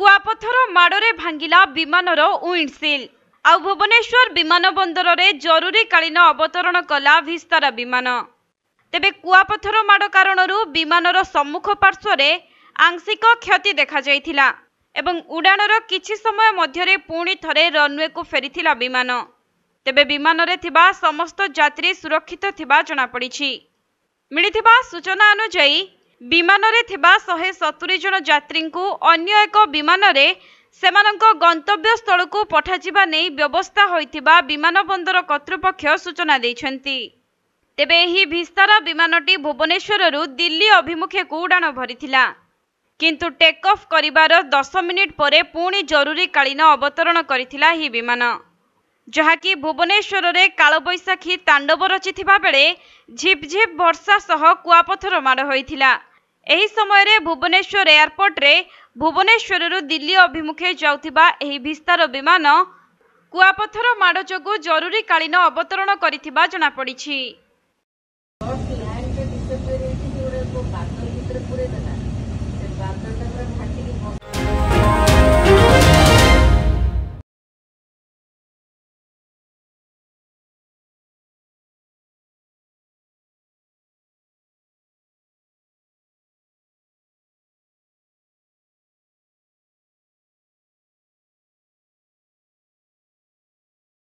କୁଆପଥର ମାଡ଼ରେ ଭାଙ୍ଗିଲା ବିମାନର ୱିଣ୍ଡ ସିଲ୍ ଆଉ ଭୁବନେଶ୍ୱର ବିମାନ ବନ୍ଦରରେ ଜରୁରୀକାଳୀନ ଅବତରଣ କଲା ଭିସ୍ତାର ବିମାନ ତେବେ କୁଆପଥର ମାଡ଼ କାରଣରୁ ବିମାନର ସମ୍ମୁଖ ପାର୍ଶ୍ୱରେ ଆଂଶିକ କ୍ଷତି ଦେଖାଯାଇଥିଲା ଏବଂ ଉଡ଼ାଣର କିଛି ସମୟ ମଧ୍ୟରେ ପୁଣି ଥରେ ରନୱେକୁ ଫେରିଥିଲା ବିମାନ ତେବେ ବିମାନରେ ଥିବା ସମସ୍ତ ଯାତ୍ରୀ ସୁରକ୍ଷିତ ଥିବା ଜଣାପଡ଼ିଛି ମିଳିଥିବା ସୂଚନା ଅନୁଯାୟୀ ବିମାନରେ ଥିବା ଶହେ ସତୁରି ଜଣ ଯାତ୍ରୀଙ୍କୁ ଅନ୍ୟ ଏକ ବିମାନରେ ସେମାନଙ୍କ ଗନ୍ତବ୍ୟସ୍ଥଳକୁ ପଠାଯିବା ନେଇ ବ୍ୟବସ୍ଥା ହୋଇଥିବା ବିମାନ ବନ୍ଦର କର୍ତ୍ତୃପକ୍ଷ ସୂଚନା ଦେଇଛନ୍ତି ତେବେ ଏହି ଭିସ୍ତାର ବିମାନଟି ଭୁବନେଶ୍ୱରରୁ ଦିଲ୍ଲୀ ଅଭିମୁଖେକୁ ଉଡ଼ାଣ ଭରିଥିଲା କିନ୍ତୁ ଟେକ୍ ଅଫ୍ କରିବାର ଦଶ ମିନିଟ୍ ପରେ ପୁଣି ଜରୁରୀକାଳୀନ ଅବତରଣ କରିଥିଲା ଏହି ବିମାନ ଯାହାକି ଭୁବନେଶ୍ୱରରେ କାଳବୈଶାଖୀ ତାଣ୍ଡବ ରଚିଥିବା ବେଳେ ଝିପ୍ ଝିପ୍ ବର୍ଷା ସହ କୁଆପଥର ମାଡ଼ ହୋଇଥିଲା ଏହି ସମୟରେ ଭୁବନେଶ୍ୱର ଏୟାରପୋର୍ଟରେ ଭୁବନେଶ୍ୱରରୁ ଦିଲ୍ଲୀ ଅଭିମୁଖେ ଯାଉଥିବା ଏହି ବିସ୍ତାର ବିମାନ କୁଆପଥର ମାଡ଼ ଯୋଗୁଁ ଜରୁରୀକାଳୀନ ଅବତରଣ କରିଥିବା ଜଣାପଡ଼ିଛି